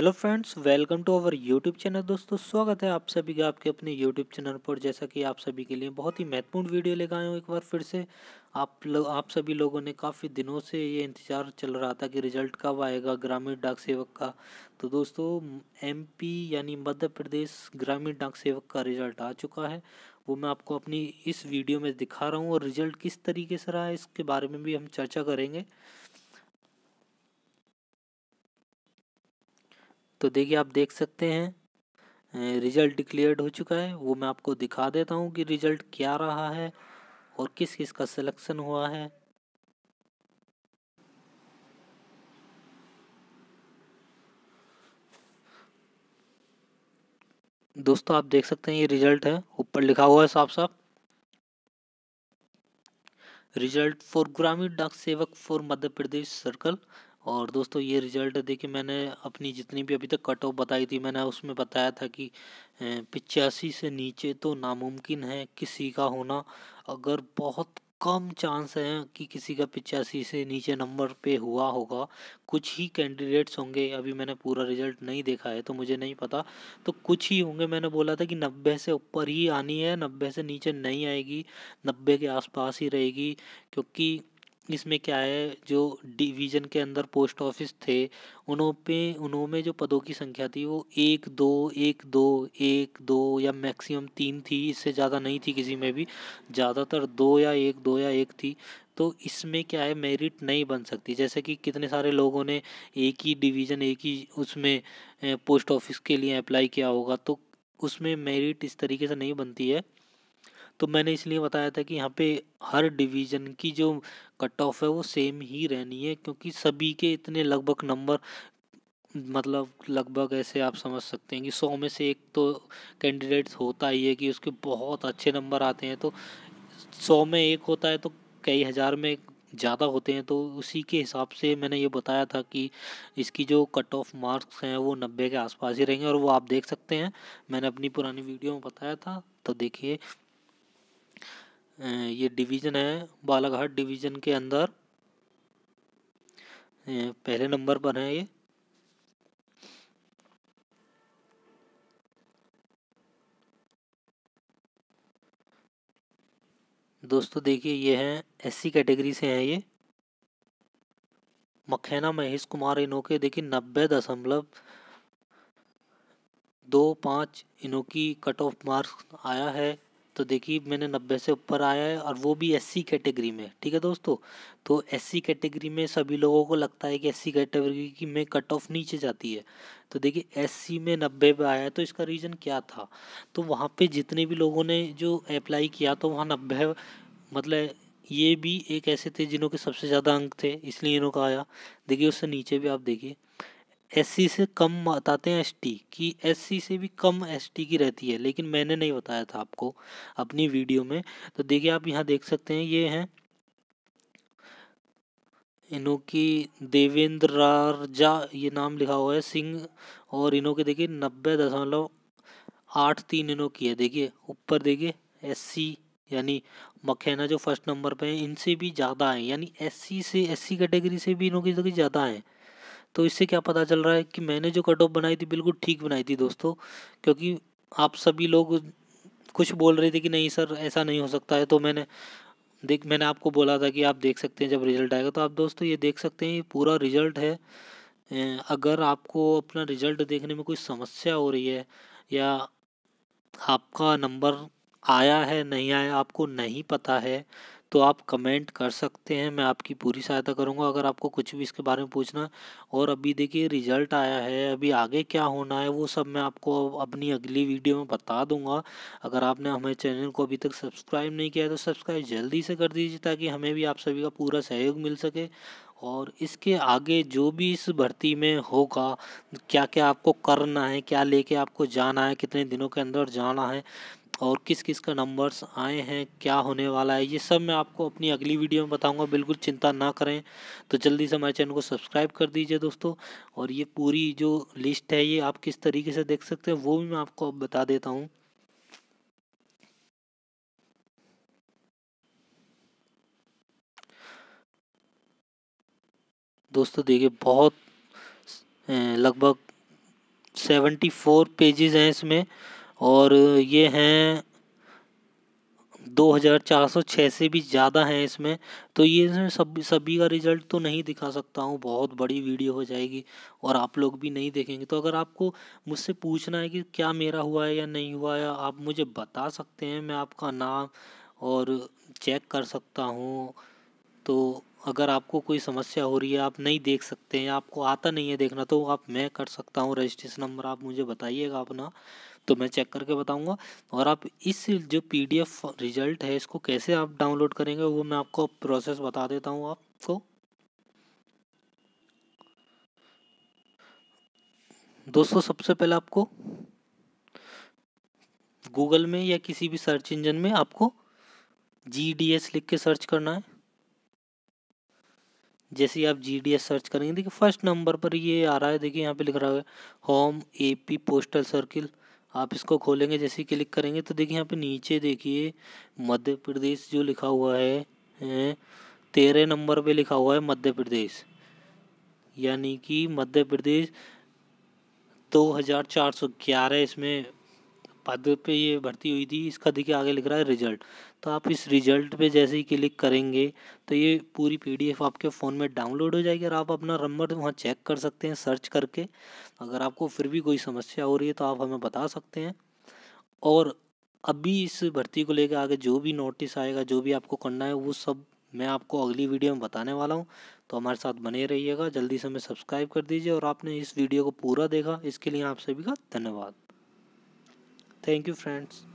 hello friends welcome to our YouTube channel दोस्तों स्वागत है आप सभी का आपके अपने यूट्यूब चैनल पर जैसा कि आप सभी के लिए बहुत ही महत्वपूर्ण वीडियो लेकर आए हूँ एक बार फिर से आप लोग आप सभी लोगों ने काफ़ी दिनों से ये इंतज़ार चल रहा था कि रिजल्ट कब आएगा ग्रामीण डाक सेवक का तो दोस्तों एम यानी मध्य प्रदेश ग्रामीण डाक सेवक का रिजल्ट आ चुका है वो मैं आपको अपनी इस वीडियो में दिखा रहा हूँ और रिजल्ट किस तरीके से रहा है इसके बारे में भी हम चर्चा करेंगे तो देखिए आप देख सकते हैं रिजल्ट डिक्लेयर्ड हो चुका है वो मैं आपको दिखा देता हूँ कि रिजल्ट क्या रहा है और किस किस का सिलेक्शन हुआ है दोस्तों आप देख सकते हैं ये रिजल्ट है ऊपर लिखा हुआ है साफ साफ रिजल्ट फॉर ग्रामीण डाक सेवक फॉर मध्य प्रदेश सर्कल और दोस्तों ये रिज़ल्ट देखिए मैंने अपनी जितनी भी अभी तक कट ऑफ बताई थी मैंने उसमें बताया था कि पिचासी से नीचे तो नामुमकिन है किसी का होना अगर बहुत कम चांस है कि किसी का पिचासी से नीचे नंबर पे हुआ होगा कुछ ही कैंडिडेट्स होंगे अभी मैंने पूरा रिजल्ट नहीं देखा है तो मुझे नहीं पता तो कुछ ही होंगे मैंने बोला था कि नब्बे से ऊपर ही आनी है नब्बे से नीचे नहीं आएगी नब्बे के आसपास ही रहेगी क्योंकि इसमें क्या है जो डिवीज़न के अंदर पोस्ट ऑफिस थे उनों पे उनों में जो पदों की संख्या थी वो एक दो एक दो एक दो या मैक्सिमम तीन थी इससे ज़्यादा नहीं थी किसी में भी ज़्यादातर दो या एक दो या एक थी तो इसमें क्या है मेरिट नहीं बन सकती जैसे कि कितने सारे लोगों ने एक ही डिवीज़न एक ही उसमें पोस्ट ऑफिस के लिए अप्लाई किया होगा तो उसमें मेरिट इस तरीके से नहीं बनती है तो मैंने इसलिए बताया था कि यहाँ पे हर डिवीज़न की जो कट ऑफ है वो सेम ही रहनी है क्योंकि सभी के इतने लगभग नंबर मतलब लगभग ऐसे आप समझ सकते हैं कि सौ में से एक तो कैंडिडेट्स होता ही है कि उसके बहुत अच्छे नंबर आते हैं तो सौ में एक होता है तो कई हज़ार में ज़्यादा होते हैं तो उसी के हिसाब से मैंने ये बताया था कि इसकी जो कट ऑफ मार्क्स हैं वो नब्बे के आसपास ही रहेंगे और वो आप देख सकते हैं मैंने अपनी पुरानी वीडियो में बताया था तो देखिए ये डिवीज़न है बालाघाट डिवीज़न के अंदर पहले नंबर पर है ये दोस्तों देखिए ये हैं एससी कैटेगरी से हैं ये मखेना महेश कुमार इनों के देखिए नब्बे दशमलव दो पाँच इनों की कट ऑफ मार्क्स आया है तो देखिए मैंने नब्बे से ऊपर आया है और वो भी एससी कैटेगरी में ठीक है दोस्तों तो एससी कैटेगरी में सभी लोगों को लगता है कि एससी कैटेगरी की में कट ऑफ नीचे जाती है तो देखिए एससी में नब्बे पे आया तो इसका रीज़न क्या था तो वहाँ पे जितने भी लोगों ने जो अप्लाई किया तो वहाँ नब्बे मतलब ये भी एक ऐसे थे जिन्हों के सबसे ज़्यादा अंक थे इसलिए इन्हों का आया देखिए उससे नीचे भी आप देखिए एस से कम बताते हैं एसटी कि एस से भी कम एस की रहती है लेकिन मैंने नहीं बताया था आपको अपनी वीडियो में तो देखिए आप यहाँ देख सकते हैं ये हैं इन्हों की देवेंद्र राजा ये नाम लिखा हुआ है सिंह और इन्हों के देखिए नब्बे दशमलव आठ तीन इन्हों की है देखिए ऊपर देखिए एस यानी मखेना जो फर्स्ट नंबर पे है इनसे भी ज़्यादा है यानी एस से एस कैटेगरी से भी इन्हों की ज़्यादा है तो इससे क्या पता चल रहा है कि मैंने जो कट ऑफ बनाई थी बिल्कुल ठीक बनाई थी दोस्तों क्योंकि आप सभी लोग कुछ बोल रहे थे कि नहीं सर ऐसा नहीं हो सकता है तो मैंने देख मैंने आपको बोला था कि आप देख सकते हैं जब रिज़ल्ट आएगा तो आप दोस्तों ये देख सकते हैं ये पूरा रिज़ल्ट है अगर आपको अपना रिज़ल्ट देखने में कोई समस्या हो रही है या आपका नंबर आया है नहीं आया आपको नहीं पता है तो आप कमेंट कर सकते हैं मैं आपकी पूरी सहायता करूँगा अगर आपको कुछ भी इसके बारे में पूछना और अभी देखिए रिजल्ट आया है अभी आगे क्या होना है वो सब मैं आपको अपनी अगली वीडियो में बता दूंगा अगर आपने हमारे चैनल को अभी तक सब्सक्राइब नहीं किया है तो सब्सक्राइब जल्दी से कर दीजिए ताकि हमें भी आप सभी का पूरा सहयोग मिल सके और इसके आगे जो भी इस भर्ती में होगा क्या क्या आपको करना है क्या लेके आपको जाना है कितने दिनों के अंदर जाना है और किस किस का नंबर्स आए हैं क्या होने वाला है ये सब मैं आपको अपनी अगली वीडियो में बताऊंगा बिल्कुल चिंता ना करें तो जल्दी से हमारे चैनल को सब्सक्राइब कर दीजिए दोस्तों और ये पूरी जो लिस्ट है ये आप किस तरीके से देख सकते हैं वो भी मैं आपको अब बता देता हूँ दोस्तों देखिए बहुत लगभग सेवेंटी फोर पेजेज हैं इसमें और ये हैं दो हज़ार चार सौ छः से भी ज़्यादा हैं इसमें तो ये सब सभी का रिज़ल्ट तो नहीं दिखा सकता हूँ बहुत बड़ी वीडियो हो जाएगी और आप लोग भी नहीं देखेंगे तो अगर आपको मुझसे पूछना है कि क्या मेरा हुआ है या नहीं हुआ है आप मुझे बता सकते हैं मैं आपका नाम और चेक कर सकता हूँ तो अगर आपको कोई समस्या हो रही है आप नहीं देख सकते हैं आपको आता नहीं है देखना तो आप मैं कर सकता हूँ रजिस्ट्रेशन नंबर आप मुझे बताइएगा अपना तो मैं चेक करके बताऊंगा और आप इस जो पीडीएफ रिजल्ट है इसको कैसे आप डाउनलोड करेंगे वो मैं आपको प्रोसेस बता देता हूँ आपको दोस्तों सबसे पहले आपको गूगल में या किसी भी सर्च इंजन में आपको जी डी एस लिख के सर्च करना है जैसे ही आप जी डी एस सर्च करेंगे देखिए फर्स्ट नंबर पर ये आ रहा है देखिए यहाँ पे लिख रहा है home A P postal circle आप इसको खोलेंगे जैसे क्लिक करेंगे तो देखिए यहाँ पे नीचे देखिए मध्य प्रदेश जो लिखा हुआ है तेरह नंबर पे लिखा हुआ है मध्य प्रदेश यानी कि मध्य प्रदेश दो हज़ार चार सौ ग्यारह इसमें पद पे ये भर्ती हुई थी इसका देखिए आगे लिख रहा है रिजल्ट तो आप इस रिजल्ट पे जैसे ही क्लिक करेंगे तो ये पूरी पीडीएफ आपके फ़ोन में डाउनलोड हो जाएगी और आप अपना नंबर वहाँ चेक कर सकते हैं सर्च करके अगर आपको फिर भी कोई समस्या हो रही है तो आप हमें बता सकते हैं और अभी इस भर्ती को लेकर आगे जो भी नोटिस आएगा जो भी आपको करना है वो सब मैं आपको अगली वीडियो में बताने वाला हूँ तो हमारे साथ बने रहिएगा जल्दी से हमें सब्सक्राइब कर दीजिए और आपने इस वीडियो को पूरा देखा इसके लिए आप सभी का धन्यवाद thank you friends